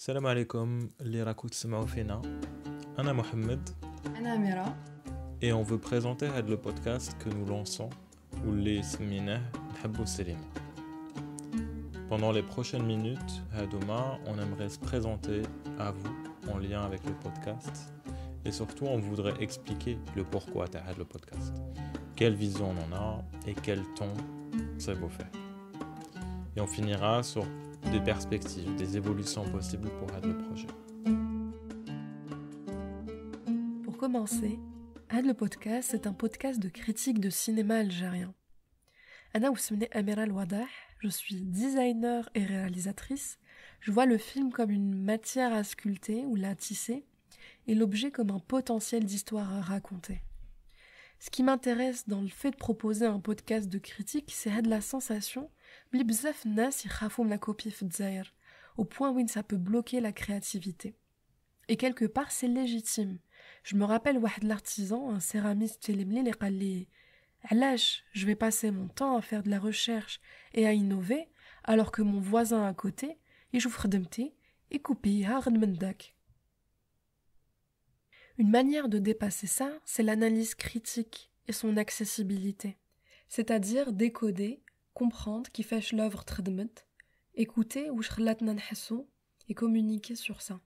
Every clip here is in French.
Salam عليكم اللي راكو تسمعوا فينا انا محمد انا et on veut présenter le podcast que nous lançons ou les سميناه نحبو Pendant les prochaines minutes, demain on aimerait se présenter à vous en lien avec le podcast et surtout on voudrait expliquer le pourquoi de le podcast. Quelle vision on en a et quel ton ça vous faire. Et on finira sur des perspectives, des évolutions possibles pour Aide le projet. Pour commencer, Aide le podcast est un podcast de critique de cinéma algérien. Anna Ousmane Amira Wadah, je suis designer et réalisatrice. Je vois le film comme une matière à sculpter ou la tisser et l'objet comme un potentiel d'histoire à raconter. Ce qui m'intéresse dans le fait de proposer un podcast de critique, c'est de la sensation بلي la au point où ça peut bloquer la créativité. Et quelque part, c'est légitime. Je me rappelle un l'artisan, un céramiste qui a dit « à je vais passer mon temps à faire de la recherche et à innover alors que mon voisin à côté joue joue et et من hardmendak. Une manière de dépasser ça, c'est l'analyse critique et son accessibilité, c'est-à-dire décoder comprendre qui fait l'œuvre تخدمت écouter واش et communiquer sur ça.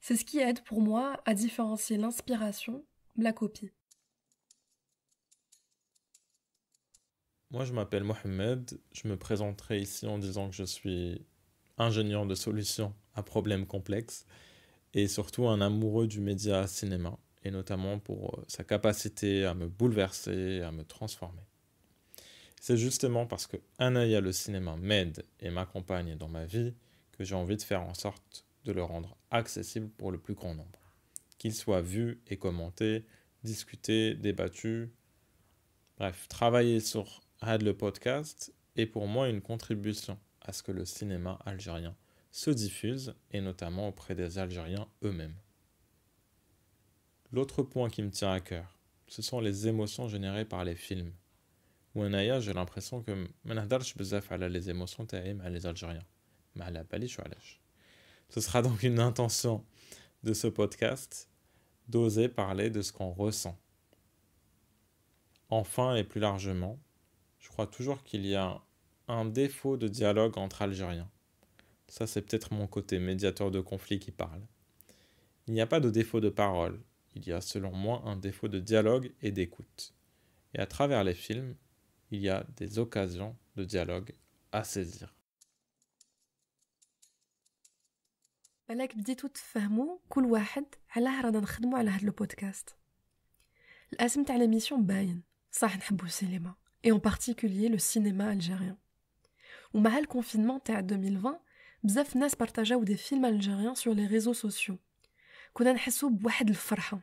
C'est ce qui aide pour moi à différencier l'inspiration de la copie. Moi, je m'appelle Mohamed. Je me présenterai ici en disant que je suis ingénieur de solutions à problèmes complexes et surtout un amoureux du média cinéma, et notamment pour euh, sa capacité à me bouleverser, à me transformer. C'est justement parce que un œil à le cinéma m'aide et m'accompagne dans ma vie que j'ai envie de faire en sorte de le rendre accessible pour le plus grand nombre. Qu'il soit vu et commenté, discuté, débattu. Bref, travailler sur Had le podcast est pour moi une contribution à ce que le cinéma algérien se diffuse et notamment auprès des Algériens eux-mêmes. L'autre point qui me tient à cœur, ce sont les émotions générées par les films. Ou en ailleurs, j'ai l'impression que les les Ce sera donc une intention de ce podcast d'oser parler de ce qu'on ressent. Enfin et plus largement, je crois toujours qu'il y a un défaut de dialogue entre Algériens. Ça, c'est peut-être mon côté médiateur de conflit qui parle. Il n'y a pas de défaut de parole, il y a selon moi un défaut de dialogue et d'écoute. Et à travers les films, il y a des occasions de dialogue à saisir. Vous avez commencé à comprendre que chacun d'entre nous va travailler sur ce podcast. L'aspect de l'émission est bien, c'est qu'on aime le cinéma, et en particulier le cinéma algérien. Au avec le confinement de 2020, beaucoup de gens des films algériens sur les réseaux sociaux. On a eu une grande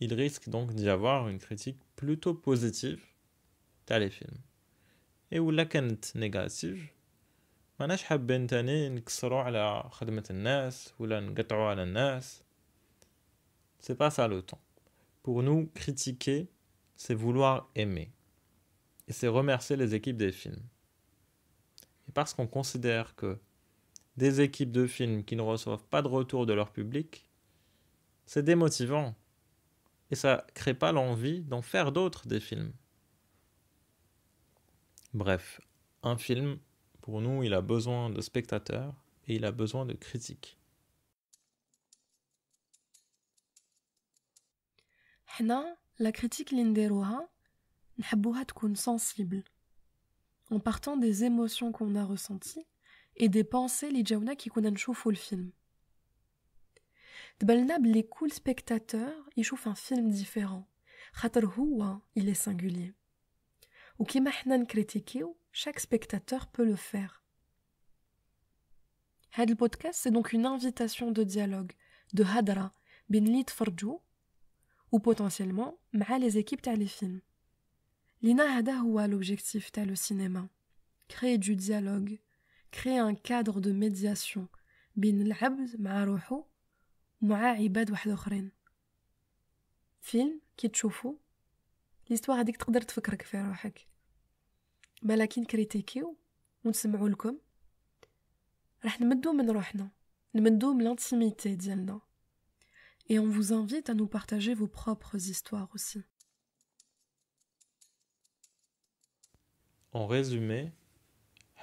il risque donc d'y avoir une critique plutôt positive dans les films. Et ou la كانت négative, حابين C'est pas ça le temps. Pour nous, critiquer, c'est vouloir aimer. Et c'est remercier les équipes des films. Et parce qu'on considère que des équipes de films qui ne reçoivent pas de retour de leur public, c'est démotivant et ça crée pas l'envie d'en faire d'autres des films. Bref, un film, pour nous, il a besoin de spectateurs et il a besoin de critiques. la critique sensible en partant des émotions qu'on a ressenties et des pensées qui qu'on a le film les cool spectateurs spectateur chauffent un film différent il est singulier ou حنا نكريتيكيو chaque spectateur peut le faire Hadl podcast c'est donc une invitation de dialogue de hadra bin lit ou potentiellement مع les équipes تاع les films Lina l'objectif تاع le cinéma créer du dialogue créer un cadre de médiation bin labz مع مع عباد واحد اخرين فيلم كي تشوفو ليستوار هذيك تقدر تفكرك في روحك ملاكين كريتيكيو ونسمعوا لكم راح نمدو من روحنا نمدو من لانتيميتي ديالنا et on vous invite à nous partager vos propres histoires aussi En résumé,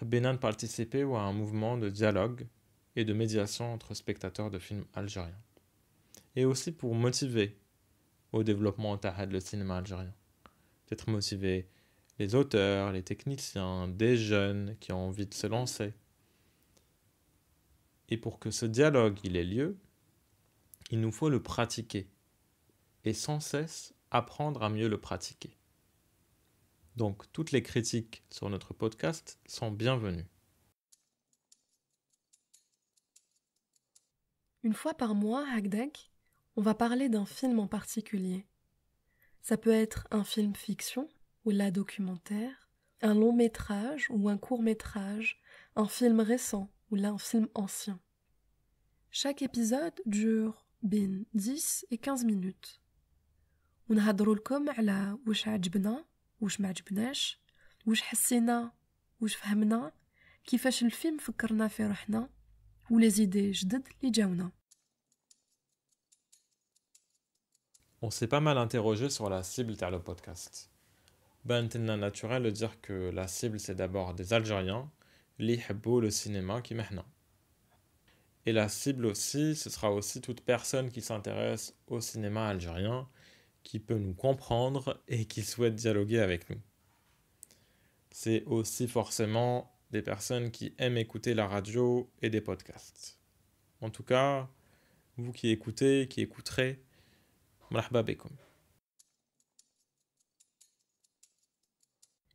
Habénan participait à un mouvement de dialogue et de médiation entre spectateurs de films algériens et aussi pour motiver au développement de le cinéma algérien. Peut-être motiver les auteurs, les techniciens, des jeunes qui ont envie de se lancer. Et pour que ce dialogue il ait lieu, il nous faut le pratiquer et sans cesse apprendre à mieux le pratiquer. Donc toutes les critiques sur notre podcast sont bienvenues. Une fois par mois, Hagdek, on va parler d'un film en particulier. Ça peut être un film fiction ou la documentaire, un long métrage ou un court métrage, un film récent ou là un film ancien. Chaque épisode dure bien 10 et 15 minutes. عجبنا ما عجبناش حسينا فهمنا كيفاش الفيلم فكرنا روحنا on s'est pas mal interrogé sur la cible de le podcast. Ben naturel de dire que la cible c'est d'abord des Algériens, les le cinéma qui maintenant. Et la cible aussi, ce sera aussi toute personne qui s'intéresse au cinéma algérien, qui peut nous comprendre et qui souhaite dialoguer avec nous. C'est aussi forcément des personnes qui aiment écouter la radio et des podcasts. En tout cas, vous qui écoutez, qui écouterez,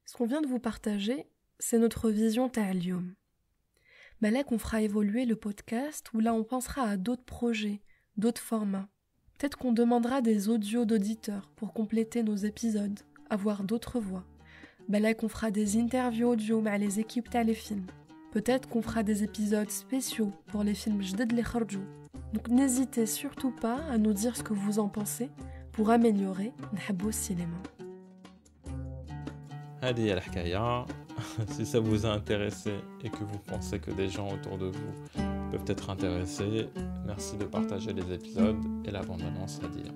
ce qu'on vient de vous partager, c'est notre vision Talium. Malek, on fera évoluer le podcast où là on pensera à d'autres projets, d'autres formats. Peut-être qu'on demandera des audios d'auditeurs pour compléter nos épisodes, avoir d'autres voix. là on fera des interviews audio avec les équipes les Peut-être qu'on fera des épisodes spéciaux pour les films Jded les donc n'hésitez surtout pas à nous dire ce que vous en pensez pour améliorer Nhabo Cinéma. Allez, à si ça vous a intéressé et que vous pensez que des gens autour de vous peuvent être intéressés, merci de partager les épisodes et l'abandonnance à dire.